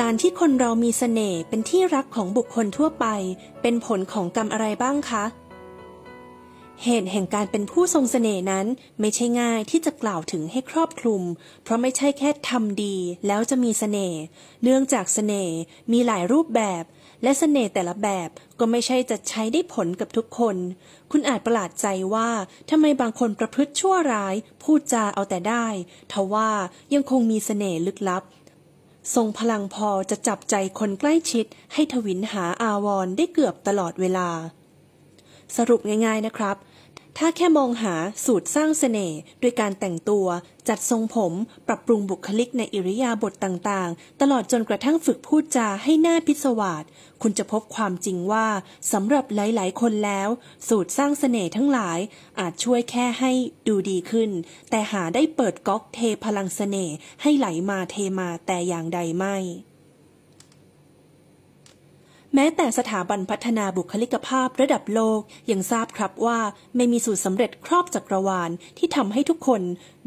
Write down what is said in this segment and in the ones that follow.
การที่คนเรามีสเสน่ห์เป็นที่รักของบุคคลทั่วไป เป็นผลของกรรมอะไรบ้างคะ เหตุแห่งการเป็นผู้ทรงสเสน่ห์นั้น ไม่ใช่ง่ายที่จะกล่าวถึงให้ครอบคลุม เพราะไม่ใช่แค่ทำดีแล้วจะมีสเสน่ห์ เนื่องจากสเสน่ห์มีหลายรูปแบบ และสเสน่ห์แต่ละแบบก็ไม่ใช่จะใช้ได้ผลกับทุกคน คุณอาจประหลาดใจว่าทำไมบางคนประพฤติชั่วร้ายพูดจาเอาแต่ได้ทว่ายังคงมีสเสน่ห์ลึกลับทรงพลังพอจะจับใจคนใกล้ชิด ให้ทวินหาอาวรได้เกือบตลอดเวลา สรุปง่ายๆนะครับถ้าแค่มองหาสูตรสร้างเสน่ห์ด้วยการแต่งตัว จัดทรงผมปรับปรุงบุคลิกในอิริยาบถต่าง ๆ ตลอดจนกระทั่งฝึกพูดจาให้หน้าพิศวาสคุณจะพบความจริงว่า สำหรับหลาย ๆ คนแล้ว สูตรสร้างเสน่ห์ทั้งหลาย อาจช่วยแค่ให้ดูดีขึ้น แต่หาได้เปิดก๊อกเทพลังเสน่ห์ให้ไหลมาเทมาแต่อย่างใดไม่แม้แต่สถาบันพัฒนาบุคลิกภาพระดับโลกยังทราบครับว่าไม่มีสูตรสำเร็จครอบจักรวาลที่ทำให้ทุกคน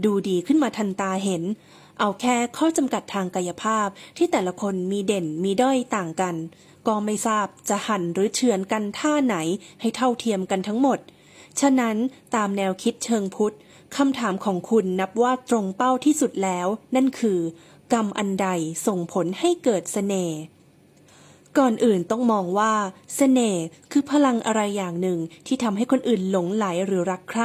ดูดีขึ้นมาทันตาเห็น เอาแค่ข้อจำกัดทางกายภาพที่แต่ละคนมีเด่นมีด้อยต่างกัน ก็ไม่ทราบจะหันหรือเฉือนกันท่าไหนให้เท่าเทียมกันทั้งหมด ฉะนั้นตามแนวคิดเชิงพุทธคำถามของคุณนับว่าตรงเป้าที่สุดแล้ว นั่นคือ กรรมอันใดส่งผลให้เกิดสเสน่ห์ก่อนอื่นต้องมองว่าสเสน่ห์คือพลังอะไรอย่างหนึ่งที่ทำให้คนอื่นหลงไหลหรือรักใคร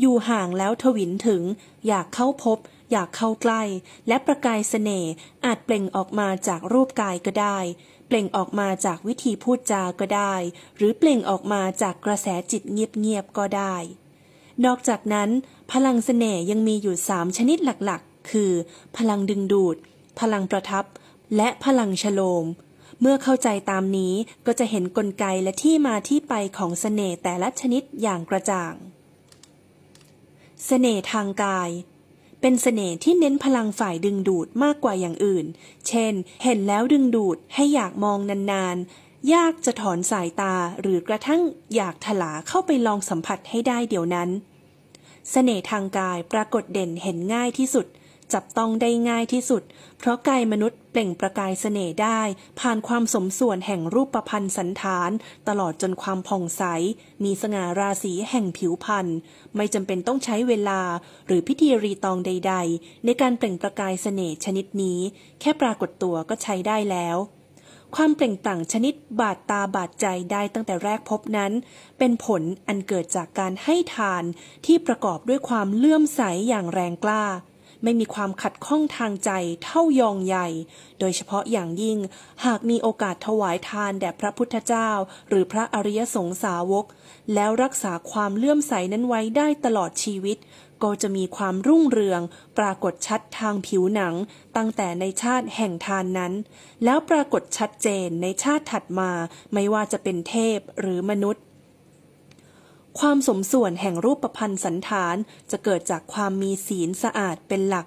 อยู่ห่างแล้วทวินถึง อยากเข้าพบ อยากเข้าใกล้ และประกายสเสน่ห์อาจเปล่งออกมาจากรูปกายก็ได้ เปล่งออกมาจากวิธีพูดจา ก็ได้ หรือเปล่งออกมาจากกระแสจิตเงียบๆก็ได้ นอกจากนั้น พลังสเสน่ห์ยังมีอยู่สามชนิดหลักๆ คือพลังดึงดูด พลังประทับ และพลังฉโลมเมื่อเข้าใจตามนี้ก็จะเห็นนกลไกและที่มาที่ไปของสเสน่ห์แต่ละชนิดอย่างกระจ่างสเสน่ห์ทางกาย เป็นสเสน่ห์ที่เน้นพลังฝ่ายดึงดูดมากกว่าอย่างอื่น เช่น เห็นแล้วดึงดูดให้อยากมองนานๆ ยากจะถอนสายตาหรือกระทั่งอยากถลาเข้าไปลองสัมผัสให้ได้เดี๋ยวนั้นสเสน่ห์ทางกายปรากฏเด่นเห็นง่ายที่สุดจับต้องได้ง่ายที่สุด เพราะกายมนุษย์เปล่งประกายเสน่ห์ได้ ผ่านความสมส่วนแห่งรูปประพันธ์สันฐาน ตลอดจนความผ่องใสมีสง่าราศีแห่งผิวพรรณไม่จำเป็นต้องใช้เวลา หรือพิธีรีตองใด ๆ ในการเปล่งประกายเสน่ห์ชนิดนี้ แค่ปรากฏตัวก็ใช้ได้แล้ว ความเปล่งปลั่งชนิดบาดตาบาดใจได้ตั้งแต่แรกพบนั้น เป็นผลอันเกิดจากการให้ทานที่ประกอบด้วยความเลื่อมใสอย่างแรงกล้าไม่มีความขัดข้องทางใจเท่ายองใหญ่ โดยเฉพาะอย่างยิ่ง หากมีโอกาสถวายทานแด่พระพุทธเจ้า หรือพระอริยสงสาวก แล้วรักษาความเลื่อมใสนั้นไว้ได้ตลอดชีวิต ก็จะมีความรุ่งเรือง ปรากฏชัดทางผิวหนัง ตั้งแต่ในชาติแห่งทานนั้น แล้วปรากฏชัดเจนในชาติถัดมา ไม่ว่าจะเป็นเทพหรือมนุษย์ความสมส่วนแห่งรูปประพันธ์สันฐานจะเกิดจากความมีศีลสะอาดเป็นหลัก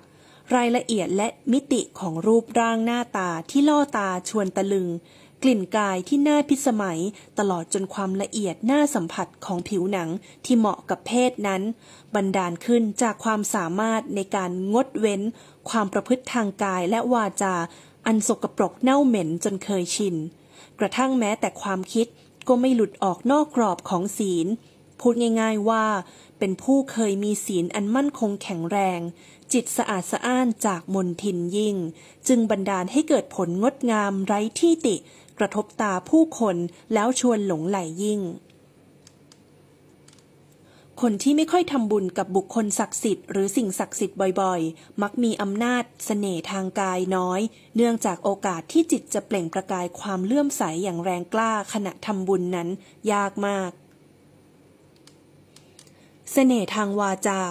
รายละเอียดและมิติของรูปร่างหน้าตาที่ล่อตาชวนตะลึง กลิ่นกายที่น่าพิสมัยตลอดจนความละเอียดน่าสัมผัสของผิวหนังที่เหมาะกับเพศนั้น บันดาลขึ้นจากความสามารถในการงดเว้น ความประพฤติทางกายและวาจา อันสกปรกเน่าเหม็นจนเคยชิน กระทั่งแม้แต่ความคิดก็ไม่หลุดออกนอกกรอบของศีลพูดง่ายๆว่า เป็นผู้เคยมีศีลอันมั่นคงแข็งแรง จิตสะอาดสะอ้านจากมนทินยิ่ง จึงบันดาลให้เกิดผลงดงามไร้ที่ติกระทบตาผู้คนแล้วชวนหลงไหลยิ่ง คนที่ไม่ค่อยทำบุญกับบุคคลศักดิ์สิทธิ์หรือสิ่งศักดิ์สิทธิ์บ่อยๆ มักมีอำนาจสเสน่ห์ทางกายน้อย เนื่องจากโอกาสที่จิตจะเปล่งประกายความเลื่อมใสอย่างแรงกล้าขณะทำบุญนั้นยากมากเสน่ห์ทางวาจา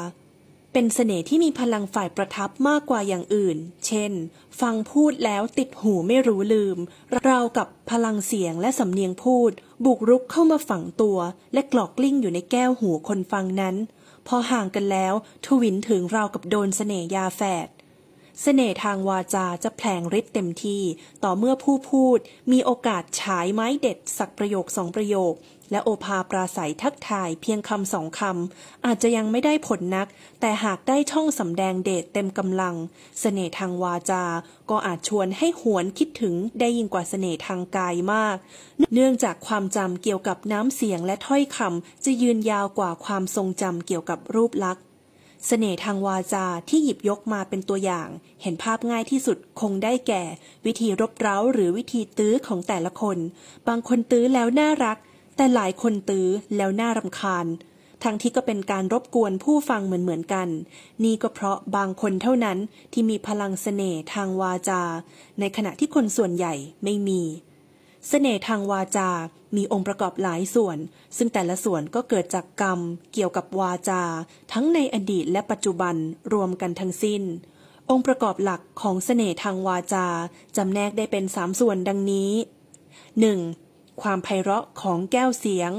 เป็นเสน่ห์ที่มีพลังฝ่ายประทับมากกว่าอย่างอื่น เช่น ฟังพูดแล้วติดหูไม่รู้ลืม เรากับพลังเสียงและสำเนียงพูด บุกรุกเข้ามาฝังตัว และกลอกกลิ้งอยู่ในแก้วหูคนฟังนั้น พอห่างกันแล้วทวินถึงเรากับโดนเสน่ห์ยาแฝดสเสน่ห์ทางวาจาจะแผลงฤทธิ์เต็มที่ ต่อเมื่อผู้พูดมีโอกาสฉายไม้เด็ด สักประโยคสองประโยคและโอภาปราศัยทักทายเพียงคำสองคำอาจจะยังไม่ได้ผลนัก แต่หากได้ช่องสำแดงเดชเต็มกำลังสเสน่ห์ทางวาจาก็อาจชวนให้หวนคิดถึงได้ยิ่งกว่าสเสน่ห์ทางกายมาก เนื่องจากความจำเกี่ยวกับน้ำเสียงและถ้อยคำจะยืนยาวกว่าความทรงจำเกี่ยวกับรูปลักษณสเสน่ห์ทางวาจาที่หยิบยกมาเป็นตัวอย่าง เห็นภาพง่ายที่สุดคงได้แก่ วิธีรบเร้าหรือวิธีตื้อของแต่ละคน บางคนตื้อแล้วน่ารักแต่หลายคนตื้อแล้วน่ารำคาญ ทั้งที่ก็เป็นการรบกวนผู้ฟังเหมือนๆกัน นี่ก็เพราะบางคนเท่านั้นที่มีพลังเสน่ห์ทางวาจา ในขณะที่คนส่วนใหญ่ไม่มี เสน่ห์ทางวาจา มีองค์ประกอบหลายส่วน ซึ่งแต่ละส่วนก็เกิดจากกรรมเกี่ยวกับวาจา ทั้งในอดีต และปัจจุบันรวมกันทั้งสิ้น องค์ประกอบหลักของเสน่ห์ทางวาจาจำแนกได้เป็นสามส่วนดังนี้ 1. ความไพเราะของแก้วเสียง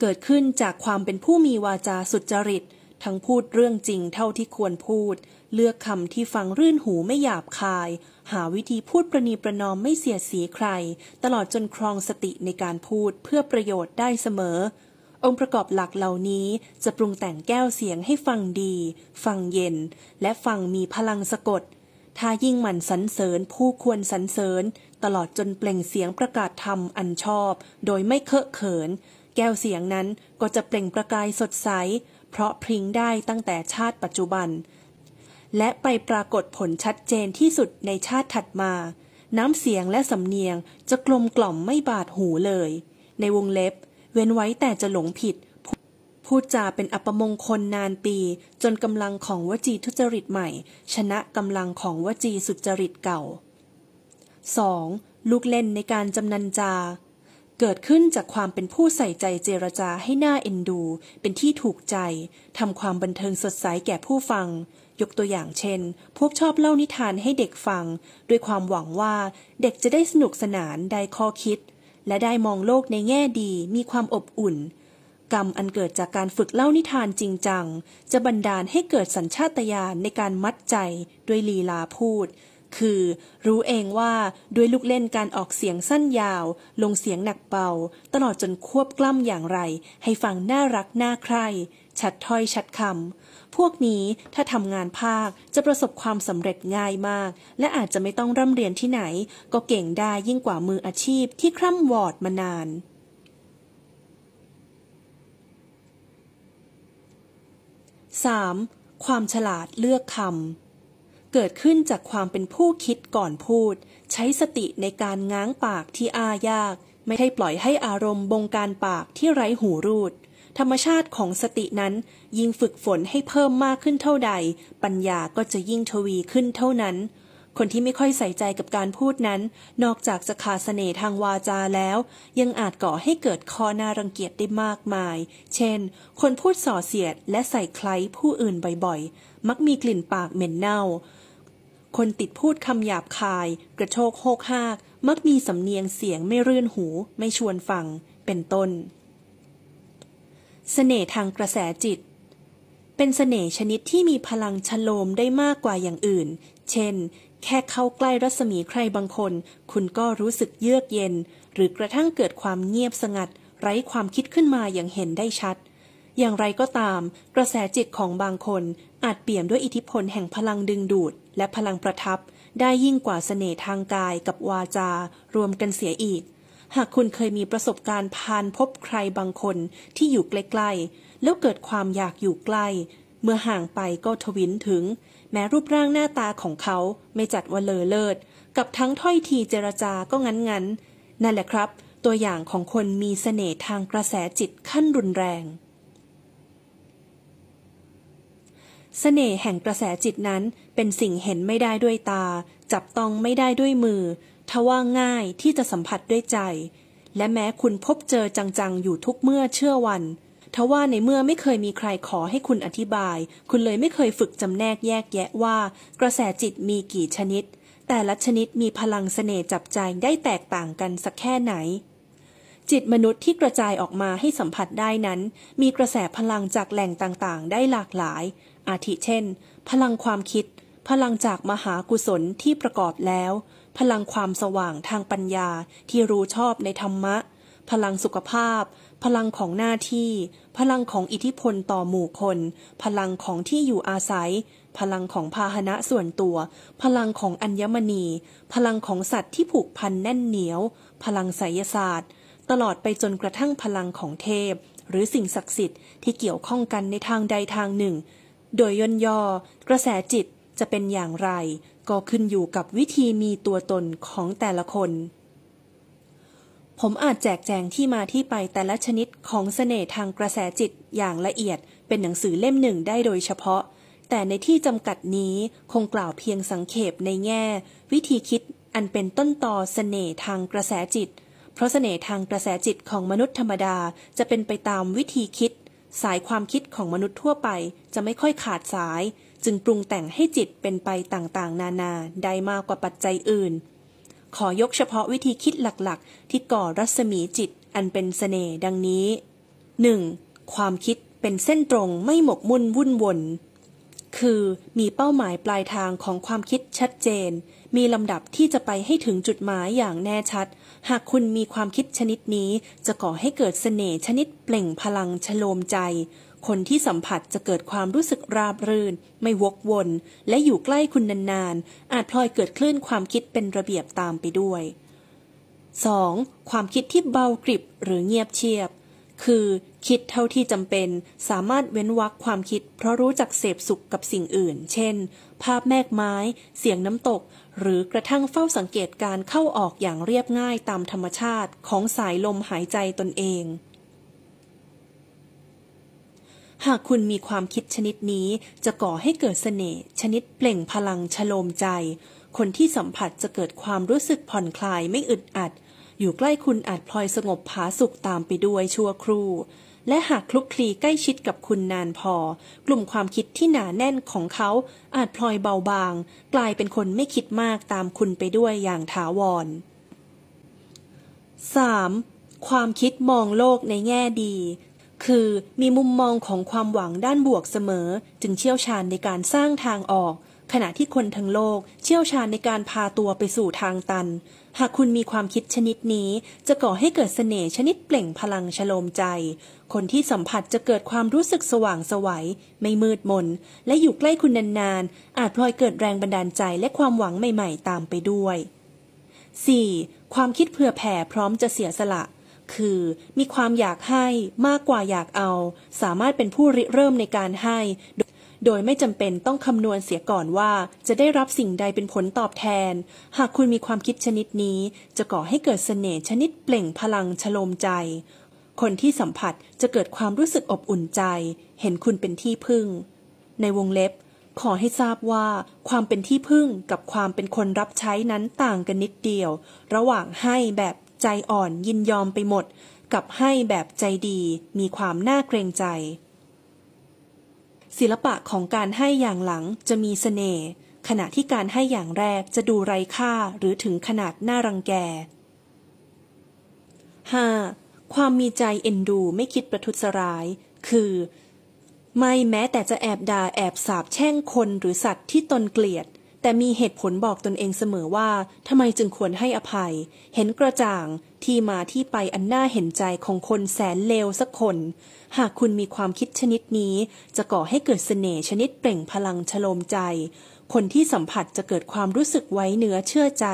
เกิดขึ้นจากความเป็นผู้มีวาจาสุจริต ทั้งพูดเรื่องจริงเท่าที่ควรพูด เลือกคำที่ฟังรื่นหูไม่หยาบคาย หาวิธีพูดประนีประนอมไม่เสียสีใคร ตลอดจนครองสติในการพูดเพื่อประโยชน์ได้เสมอ องค์ประกอบหลักเหล่านี้จะปรุงแต่งแก้วเสียงให้ฟังดี ฟังเย็น และฟังมีพลังสะกด ถ้ายิ่งหมั่นสรรเสริญผู้ควรสรรเสริญตลอดจนเปล่งเสียงประกาศธรรมอันชอบโดยไม่เคอะเขิน แก้วเสียงนั้นก็จะเปล่งประกายสดใส เพราะพริ้งได้ตั้งแต่ชาติปัจจุบัน และไปปรากฏผลชัดเจนที่สุดในชาติถัดมา น้ำเสียงและสำเนียงจะกลมกล่อมไม่บาดหูเลย ในวงเล็บ เว้นไว้แต่จะหลงผิด พูดจาเป็นอัปมงคลนานปี จนกำลังของวจีทุจริตใหม่ ชนะกำลังของวจีสุจริตเก่า 2. ลูกเล่นในการจำนันจา เกิดขึ้นจากความเป็นผู้ใส่ใจเจรจาให้หน้าเอ็นดู เป็นที่ถูกใจทำความบันเทิงสดใสแก่ผู้ฟัง ยกตัวอย่างเช่น พวกชอบเล่านิทานให้เด็กฟังด้วยความหวังว่าเด็กจะได้สนุกสนานได้ข้อคิด และได้มองโลกในแง่ดีมีความอบอุ่น กรรมอันเกิดจากการฝึกเล่านิทานจริงจังจะบันดาลให้เกิดสัญชาตญาณในการมัดใจด้วยลีลาพูดคือรู้เองว่าด้วยลูกเล่นการออกเสียงสั้นยาว ลงเสียงหนักเบาตลอดจนควบกล้ำอย่างไร ให้ฟังน่ารักน่าใครชัดถ้อยชัดคำพวกนี้ถ้าทำงานภาคจะประสบความสำเร็จง่ายมาก และอาจจะไม่ต้องร่ำเรียนที่ไหน ก็เก่งได้ยิ่งกว่ามืออาชีพที่คร่ำวอดมานานสามความฉลาดเลือกคำเกิดขึ้นจากความเป็นผู้คิดก่อนพูด ใช้สติในการง้างปากที่อ้ายาก ไม่ให้ปล่อยให้อารมณ์บงการปากที่ไร้หูรูด ธรรมชาติของสตินั้น ยิ่งฝึกฝนให้เพิ่มมากขึ้นเท่าใด ปัญญาก็จะยิ่งทวีขึ้นเท่านั้น คนที่ไม่ค่อยใส่ใจกับการพูดนั้น นอกจากจะขาดเสน่ห์ทางวาจาแล้ว ยังอาจก่อให้เกิดคอนารังเกียจได้มากมาย เช่น คนพูดส่อเสียดและใส่ใครผู้อื่นบ่อย ๆ มักมีกลิ่นปากเหม็นเน่าคนติดพูดคำหยาบคาย กระโชกโฮกหาก มักมีสำเนียงเสียงไม่รื่นหูไม่ชวนฟัง เป็นต้น เสน่ห์ทางกระแสจิต เป็นเสน่ห์ชนิดที่มีพลังชโลมได้มากกว่าอย่างอื่น เช่น แค่เข้าใกล้รัศมีใครบางคน คุณก็รู้สึกเยือกเย็น หรือกระทั่งเกิดความเงียบสงัด ไร้ความคิดขึ้นมาอย่างเห็นได้ชัด อย่างไรก็ตาม กระแสจิตของบางคนอาจเปี่ยมด้วยอิทธิพลแห่งพลังดึงดูดและพลังประทับได้ยิ่งกว่าเสน่ห์ทางกายกับวาจารวมกันเสียอีก หากคุณเคยมีประสบการณ์พานพบใครบางคนที่อยู่ใกล้ๆ แล้วเกิดความอยากอยู่ใกล้ เมื่อห่างไปก็ทวินถึง แม้รูปร่างหน้าตาของเขาไม่จัดว่าเลอเลิศ กับทั้งถ้อยทีเจรจาก็งั้นๆ นั่นแหละครับ ตัวอย่างของคนมีเสน่ห์ทางกระแสจิตขั้นรุนแรงเสน่ห์แห่งกระแสจิตนั้น เป็นสิ่งเห็นไม่ได้ด้วยตา จับต้องไม่ได้ด้วยมือ ทว่าง่ายที่จะสัมผัสด้วยใจ และแม้คุณพบเจอจังๆอยู่ทุกเมื่อเชื่อวันทว่าในเมื่อไม่เคยมีใครขอให้คุณอธิบาย คุณเลยไม่เคยฝึกจำแนกแยกแยะว่า กระแสจิตมีกี่ชนิด แต่ละชนิดมีพลังเสน่ห์จับใจได้แตกต่างกันสักแค่ไหน จิตมนุษย์ที่กระจายออกมาให้สัมผัสได้นั้น มีกระแสพลังจากแหล่งต่างๆ ได้หลากหลายอาทิเช่น พลังความคิด พลังจากมหากุศลที่ประกอบแล้ว พลังความสว่างทางปัญญาที่รู้ชอบในธรรมะ พลังสุขภาพ พลังของหน้าที่ พลังของอิทธิพลต่อหมู่คน พลังของที่อยู่อาศัย พลังของพาหนะส่วนตัว พลังของอัญมณี พลังของสัตว์ที่ผูกพันแน่นเหนียว พลังไสยศาสตร์ ตลอดไปจนกระทั่งพลังของเทพ หรือสิ่งศักดิ์สิทธิ์ที่เกี่ยวข้องกันในทางใดทางหนึ่งโดยย่นย่อ กระแสจิตจะเป็นอย่างไร ก็ขึ้นอยู่กับวิธีมีตัวตนของแต่ละคน ผมอาจแจกแจงที่มาที่ไปแต่ละชนิดของเสน่ห์ทางกระแสจิตอย่างละเอียด เป็นหนังสือเล่มหนึ่งได้โดยเฉพาะ แต่ในที่จำกัดนี้คงกล่าวเพียงสังเขปในแง่ วิธีคิดอันเป็นต้นต่อเสน่ห์ทางกระแสจิต เพราะเสน่ห์ทางกระแสจิตของมนุษย์ธรรมดาจะเป็นไปตามวิธีคิดสายความคิดของมนุษย์ทั่วไปจะไม่ค่อยขาดสาย จึงปรุงแต่งให้จิตเป็นไปต่างๆ นานาได้มากกว่าปัจจัยอื่น ขอยกเฉพาะวิธีคิดหลักๆ ที่ก่อรัศมีจิตอันเป็นสเสน่ห์ดังนี้ 1. ความคิดเป็นเส้นตรงไม่หมกมุ่นวุ่นวนคือมีเป้าหมายปลายทางของความคิดชัดเจน มีลำดับที่จะไปให้ถึงจุดหมายอย่างแน่ชัด หากคุณมีความคิดชนิดนี้จะก่อให้เกิดเสน่ห์ชนิดเปล่งพลังชโลมใจ คนที่สัมผัสจะเกิดความรู้สึกราบรื่น ไม่วกวนและอยู่ใกล้คุณนานๆ อาจพลอยเกิดคลื่นความคิดเป็นระเบียบตามไปด้วย 2. ความคิดที่เบากริบหรือเงียบเชียบคือคิดเท่าที่จำเป็นสามารถเว้นวักความคิดเพราะรู้จักเสพสุขกับสิ่งอื่น เช่น ภาพแมกไม้ เสียงน้ำตก หรือกระทั่งเฝ้าสังเกตการเข้าออกอย่างเรียบง่ายตามธรรมชาติของสายลมหายใจตนเอง หากคุณมีความคิดชนิดนี้จะก่อให้เกิดเสน่ห์ชนิดเปล่งพลังชโลมใจ คนที่สัมผัสจะเกิดความรู้สึกผ่อนคลายไม่อึดอัดเอยู่ใกล้คุณอาจพลอยสงบผาสุกตามไปด้วยชั่วครู่ และหากคลุกคลีใกล้ชิดกับคุณนานพอ กลุ่มความคิดที่หนาแน่นของเขาอาจพลอยเบาบาง กลายเป็นคนไม่คิดมากตามคุณไปด้วยอย่างถาวร 3. ความคิดมองโลกในแง่ดี คือมีมุมมองของความหวังด้านบวกเสมอ จึงเชี่ยวชาญในการสร้างทางออก ขณะที่คนทั้งโลก เชี่ยวชาญในการพาตัวไปสู่ทางตันหากคุณมีความคิดชนิดนี้จะก่อให้เกิดเสน่ห์ชนิดเปล่งพลังชโลมใจ คนที่สัมผัสจะเกิดความรู้สึกสว่างสวยัยไม่มืดมนและอยู่ใกล้คุณ นานๆ อาจพลอยเกิดแรงบันดาลใจและความหวังใหม่ๆ ตามไปด้วย 4. ความคิดเผื่อแผ่พร้อมจะเสียสละ คือมีความอยากให้มากกว่าอยากเอา สามารถเป็นผู้ริเริ่มในการให้โดยไม่จำเป็นต้องคำนวณเสียก่อนว่าจะได้รับสิ่งใดเป็นผลตอบแทน หากคุณมีความคิดชนิดนี้จะก่อให้เกิดเสน่ห์ชนิดเปล่งพลังฉโลมใจ คนที่สัมผัสจะเกิดความรู้สึกอบอุ่นใจเห็นคุณเป็นที่พึ่ง ในวงเล็บ ขอให้ทราบว่าความเป็นที่พึ่งกับความเป็นคนรับใช้นั้นต่างกันนิดเดียว ระหว่างให้แบบใจอ่อนยินยอมไปหมด กับให้แบบใจดี มีความน่าเกรงใจศิลปะของการให้อย่างหลังจะมีสเสน่ห์ขณะที่การให้อย่างแรกจะดูไร้ค่าหรือถึงขนาดน่ารังแก 5. ความมีใจเอ็นดูไม่คิดประทุษร้าย คือ ไม่แม้แต่จะแอบด่าแอบสาบแช่งคนหรือสัตว์ที่ตนเกลียดแต่มีเหตุผลบอกตนเองเสมอว่าทำไมจึงควรให้อภัย เห็นกระจ่าง ที่มาที่ไปอันน่าเห็นใจของคนแสนเลวสักคน หากคุณมีความคิดชนิดนี้ จะก่อให้เกิดเสน่ห์ชนิดเปล่งพลังชโลมใจ คนที่สัมผัสจะเกิดความรู้สึกไว้เนื้อเชื่อใจ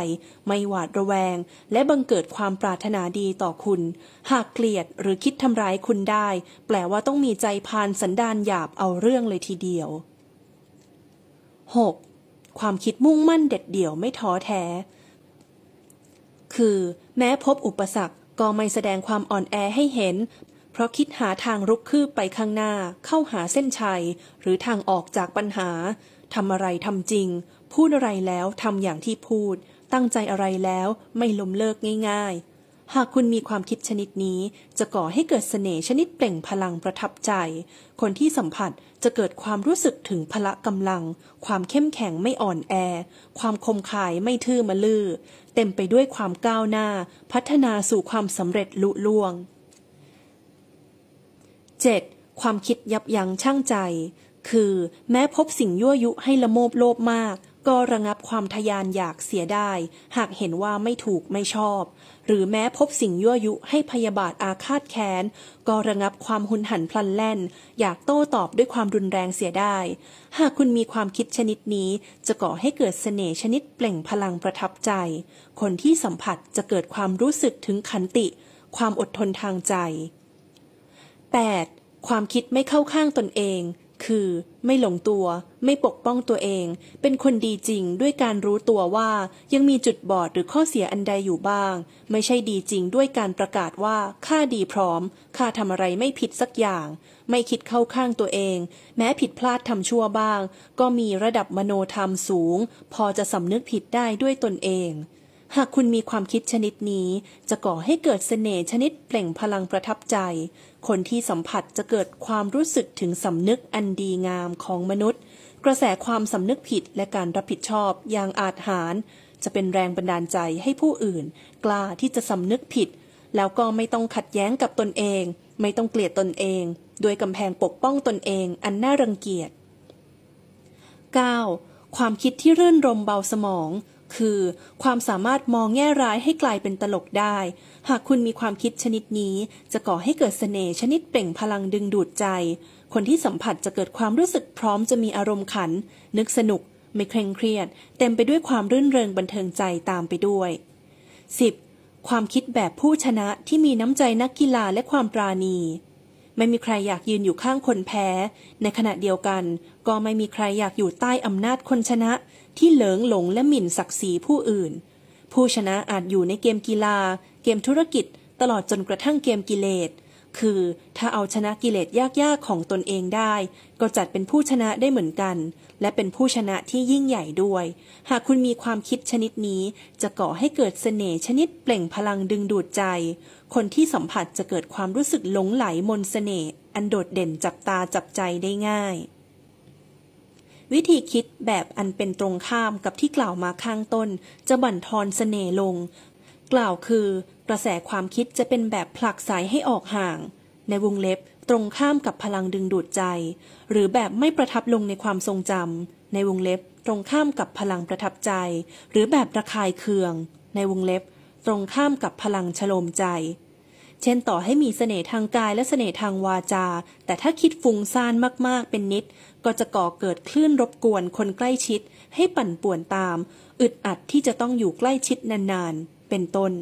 ไม่หวาดระแวง และบังเกิดความปรารถนาดีต่อคุณ หากเกลียดหรือคิดทำร้ายคุณได้ แปลว่าต้องมีใจพานสันดานหยาบเอาเรื่องเลยทีเดียว 6. ความคิดมุ่งมั่นเด็ดเดี่ยวไม่ท้อแท้ คือแม้พบอุปสรรคก็ไม่แสดงความอ่อนแอให้เห็น เพราะคิดหาทางรุกคืบไปข้างหน้า เข้าหาเส้นชัย หรือทางออกจากปัญหา ทำอะไรทำจริง พูดอะไรแล้ว ทำอย่างที่พูด ตั้งใจอะไรแล้วไม่ล้มเลิกง่าย ๆหากคุณมีความคิดชนิดนี้ จะก่อให้เกิดเสน่ห์ชนิดเปล่งพลังประทับใจ คนที่สัมผัสจะเกิดความรู้สึกถึงพละกำลัง ความเข้มแข็งไม่อ่อนแอ ความคมคายไม่ทื่อมะลือเต็มไปด้วยความก้าวหน้า พัฒนาสู่ความสำเร็จลุล่วง 7. ความคิดยับยั้งชั่งใจ คือแม้พบสิ่งยั่วยุให้ละโมบโลภมากก็ระงับความทยานอยากเสียได้ หากเห็นว่าไม่ถูกไม่ชอบ หรือแม้พบสิ่งยั่วยุให้พยาบาทอาฆาตแค้นก็ระงับความหุนหันพลันแล่นอยากโต้ตอบด้วยความรุนแรงเสียได้ หากคุณมีความคิดชนิดนี้จะก่อให้เกิดเสน่ห์ชนิดเปล่งพลังประทับใจ คนที่สัมผัสจะเกิดความรู้สึกถึงขันติ ความอดทนทางใจ 8. ความคิดไม่เข้าข้างตนเองคือไม่หลงตัว ไม่ปกป้องตัวเอง เป็นคนดีจริงด้วยการรู้ตัวว่ายังมีจุดบอดหรือข้อเสียอันใดอยู่บ้าง ไม่ใช่ดีจริงด้วยการประกาศว่าข้าดีพร้อมข้าทำอะไรไม่ผิดสักอย่าง ไม่คิดเข้าข้างตัวเอง แม้ผิดพลาดทำชั่วบ้าง ก็มีระดับมโนธรรมสูง พอจะสำนึกผิดได้ด้วยตนเองหากคุณมีความคิดชนิดนี้ จะก่อให้เกิดเสน่ห์ชนิดเปล่งพลังประทับใจ คนที่สัมผัสจะเกิดความรู้สึกถึงสำนึกอันดีงามของมนุษย์ กระแสความสำนึกผิดและการรับผิดชอบอย่างอาจหาร จะเป็นแรงบันดาลใจให้ผู้อื่น กล้าที่จะสำนึกผิด แล้วก็ไม่ต้องขัดแย้งกับตนเอง ไม่ต้องเกลียดตนเองด้วยกำแพงปกป้องตนเองอันน่ารังเกียจ 9. ความคิดที่รื่นรมเบาสมองคือความสามารถมองแง่ร้ายให้กลายเป็นตลกได้ หากคุณมีความคิดชนิดนี้ จะก่อให้เกิดสเสน่ห์ชนิดเปล่งพลังดึงดูดใจ คนที่สัมผัสจะเกิดความรู้สึกพร้อมจะมีอารมณ์ขัน นึกสนุก ไม่เคร่งเครียด เต็มไปด้วยความรื่นเริงบันเทิงใจตามไปด้วย 10. ความคิดแบบผู้ชนะที่มีน้ำใจนักกีฬาและความปราณีไม่มีใครอยากยืนอยู่ข้างคนแพ้ในขณะเดียวกัน ก็ไม่มีใครอยากอยู่ใต้อำนาจคนชนะ ที่เหลิงหลงและหมิ่นศักดิ์ศรีผู้อื่น ผู้ชนะอาจอยู่ในเกมกีฬา เกมธุรกิจ ตลอดจนกระทั่งเกมกิเลสคือถ้าเอาชนะกิเลสยากๆของตนเองได้ ก็จัดเป็นผู้ชนะได้เหมือนกัน และเป็นผู้ชนะที่ยิ่งใหญ่ด้วย หากคุณมีความคิดชนิดนี้จะก่อให้เกิดเสน่ห์ชนิดเปล่งพลังดึงดูดใจคนที่สัมผัสจะเกิดความรู้สึกหลงไหลมนสเสน่ห์อันโดดเด่นจับตาจับใจได้ง่าย วิธีคิดแบบอันเป็นตรงข้ามกับที่กล่าวมาข้างต้นจะบั่นทอนสเสน่ห์ลง กล่าวคือกระแสความคิดจะเป็นแบบผลักสายให้ออกห่างในวงเล็บตรงข้ามกับพลังดึงดูดใจ หรือแบบไม่ประทับลงในความทรงจำในวงเล็บตรงข้ามกับพลังประทับใจ หรือแบบระคายเคืองในวงเล็บตรงข้ามกับพลังฉโลมใจ เช่นต่อให้มีเสน่ห์ทางกายและเสน่ห์ทางวาจา แต่ถ้าคิดฟุ้งซ่านมากๆ เป็นนิด ก็จะก่อเกิดคลื่นรบกวนคนใกล้ชิด ให้ปั่นป่วนตาม อึดอัดที่จะต้องอยู่ใกล้ชิดนานๆ เป็นต้น